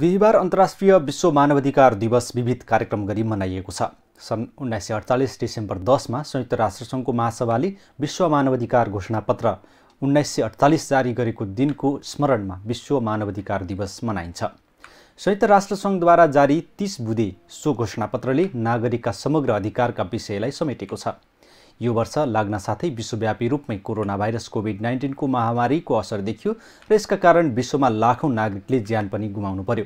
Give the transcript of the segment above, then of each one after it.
बिहिबार अन्तर्राष्ट्रिय विश्व मानवाधिकार दिवस विविध कार्यक्रम गरी मनाइएको छ सन् उन्नाइस सय अडचालिस डिसेम्बर दसमा संयुक्त राष्ट्रसङ्घको महासभाले विश्व मानवाधिकार घोषणापत्र उन्नाइस सय अडचालिस जारी गरेको दिनको स्मरणमा विश्व मानवाधिकार दिवस मनाइन्छ संयुक्त राष्ट्रसङ्घद्वारा जारी तिस बुधे सो घोषणापत्रले नागरिकका समग्र अधिकारका विषयलाई समेटेको छ यो वर्ष लाग्न साथै विश्वव्यापी रूपमै कोरोना भाइरस कोभिड नाइन्टिनको महामारीको असर देखियो र यसका कारण विश्वमा लाखौँ नागरिकले ज्यान पनि गुमाउनु पर्यो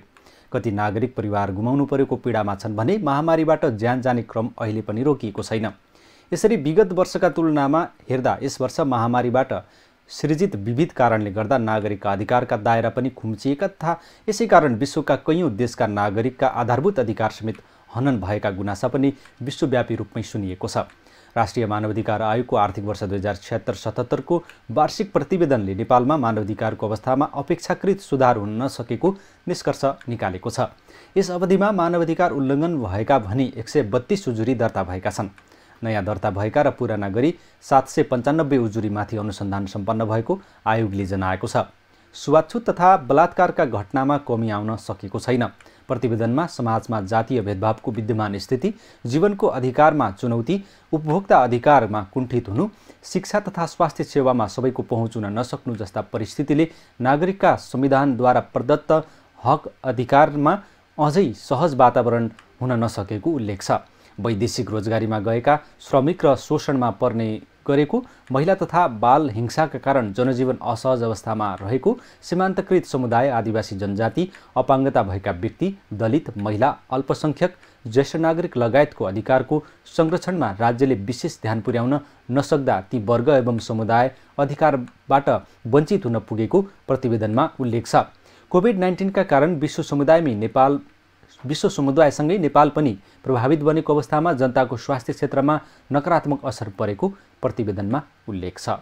कति नागरिक परिवार गुमाउनु परेको पीडामा छन् भने महामारीबाट ज्यान जाने क्रम अहिले पनि रोकिएको छैन यसरी विगत वर्षका तुलनामा हेर्दा यस वर्ष महामारीबाट सृजित विविध कारणले गर्दा नागरिकका अधिकारका दायरा पनि खुम्चिएका तथा यसै कारण विश्वका कैयौँ देशका नागरिकका आधारभूत अधिकार समेत हनन भएका गुनासा पनि विश्वव्यापी रूपमै सुनिएको छ राष्ट्रिय मानवाधिकार आयोगको आर्थिक वर्ष दुई हजार छत्तर सतहत्तरको वार्षिक प्रतिवेदनले नेपालमा मानवाधिकारको अवस्थामा अपेक्षाकृत सुधार हुन नसकेको निष्कर्ष निकालेको छ यस अवधिमा मानवाधिकार उल्लङ्घन भएका भनी एक सय बत्तीस उजुरी दर्ता भएका छन् नयाँ दर्ता भएका र पुराना गरी सात सय पन्चानब्बे उजुरीमाथि अनुसन्धान सम्पन्न भएको आयोगले जनाएको छ सुवाच्छुत तथा बलात्कारका घटनामा कमी आउन सकेको छैन प्रतिवेदनमा समाजमा जातीय भेदभावको विद्यमान स्थिति जीवनको अधिकारमा चुनौती उपभोक्ता अधिकारमा कुण्ठित हुनु शिक्षा तथा स्वास्थ्य सेवामा सबैको पहुँच हुन नसक्नु जस्ता परिस्थितिले नागरिकका संविधानद्वारा प्रदत्त हक अधिकारमा अझै सहज वातावरण हुन नसकेको उल्लेख छ वैदेशिक रोजगारीमा गएका श्रमिक र शोषणमा पर्ने गरेको महिला तथा बाल हिंसाका कारण जनजीवन असहज अवस्थामा रहेको सीमान्तकृत समुदाय आदिवासी जनजाति अपाङ्गता भएका व्यक्ति दलित महिला अल्पसङ्ख्यक ज्येष्ठ नागरिक लगायतको अधिकारको संरक्षणमा राज्यले विशेष ध्यान पुर्याउन नसक्दा ती वर्ग एवं समुदाय अधिकारबाट वञ्चित हुन पुगेको प्रतिवेदनमा उल्लेख छ कोभिड नाइन्टिनका कारण विश्व समुदायमै नेपाल विश्व समुदायसँगै नेपाल पनि प्रभावित बनेको अवस्थामा जनताको स्वास्थ्य क्षेत्रमा नकारात्मक असर परेको प्रतिवेदनमा उल्लेख छ